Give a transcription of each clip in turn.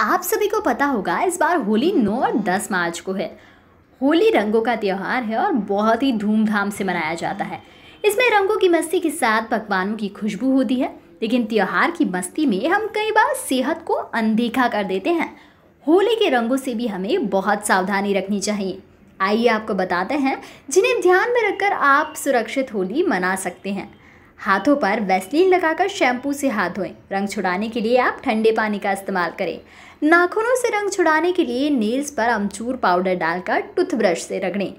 आप सभी को पता होगा इस बार होली 9 और 10 मार्च को है होली रंगों का त्यौहार है और बहुत ही धूमधाम से मनाया जाता है इसमें रंगों की मस्ती के साथ पकवानों की खुशबू होती है लेकिन त्यौहार की मस्ती में हम कई बार सेहत को अनदेखा कर देते हैं होली के रंगों से भी हमें बहुत सावधानी रखनी चाहिए आइए आपको बताते हैं जिन्हें ध्यान में रखकर आप सुरक्षित होली मना सकते हैं हाथों पर वैसलीन लगाकर शैम्पू से हाथ धोएं रंग छुड़ाने के लिए आप ठंडे पानी का इस्तेमाल करें नाखूनों से रंग छुड़ाने के लिए नेल्स पर अमचूर पाउडर डालकर टूथब्रश से रगड़ें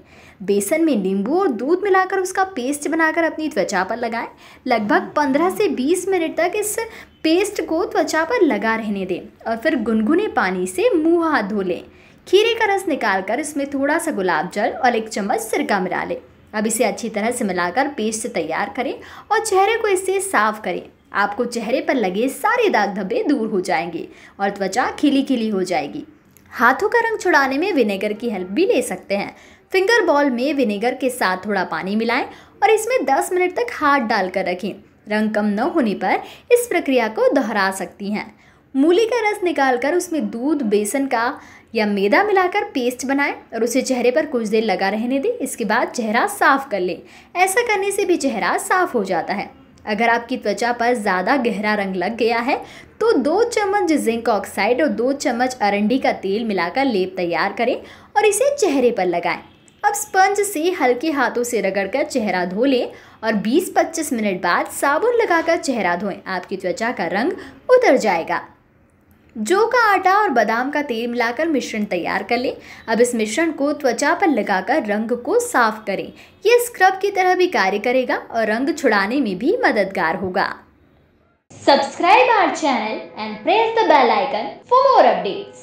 बेसन में नींबू और दूध मिलाकर उसका पेस्ट बनाकर अपनी त्वचा पर लगाएं लगभग 15 से 20 मिनट तक इस पेस्ट को त्वचा पर लगा रहने दें और फिर गुनगुने पानी से मुंह हाथ धो लें खीरे का रस निकालकर इसमें थोड़ा सा गुलाब जल और एक चम्मच सिरका मिला लें अब इसे अच्छी तरह से मिलाकर पेस्ट तैयार करें और चेहरे को इससे साफ करें आपको चेहरे पर लगे सारे दाग धब्बे दूर हो जाएंगे और त्वचा खिली खिली हो जाएगी हाथों का रंग छुड़ाने में विनेगर की हेल्प भी ले सकते हैं फिंगर बॉल में विनेगर के साथ थोड़ा पानी मिलाएं और इसमें 10 मिनट तक हाथ डालकर रखें रंग कम न होने पर इस प्रक्रिया को दोहरा सकती हैं मूली का रस निकालकर उसमें दूध बेसन का या मैदा मिलाकर पेस्ट बनाएं और उसे चेहरे पर कुछ देर लगा रहने दें इसके बाद चेहरा साफ कर लें ऐसा करने से भी चेहरा साफ हो जाता है अगर आपकी त्वचा पर ज़्यादा गहरा रंग लग गया है तो दो चम्मच जिंक ऑक्साइड और दो चम्मच अरंडी का तेल मिलाकर लेप तैयार करें और इसे चेहरे पर लगाएं अब स्पंज से हल्के हाथों से रगड़कर चेहरा धो लें और 20-25 मिनट बाद साबुन लगाकर चेहरा धोएं आपकी त्वचा का रंग उतर जाएगा जो का आटा और बादाम का तेल मिलाकर मिश्रण तैयार कर लें अब इस मिश्रण को त्वचा पर लगाकर रंग को साफ करें यह स्क्रब की तरह भी कार्य करेगा और रंग छुड़ाने में भी मददगार होगा subscribe our channel and press the bell icon for more updates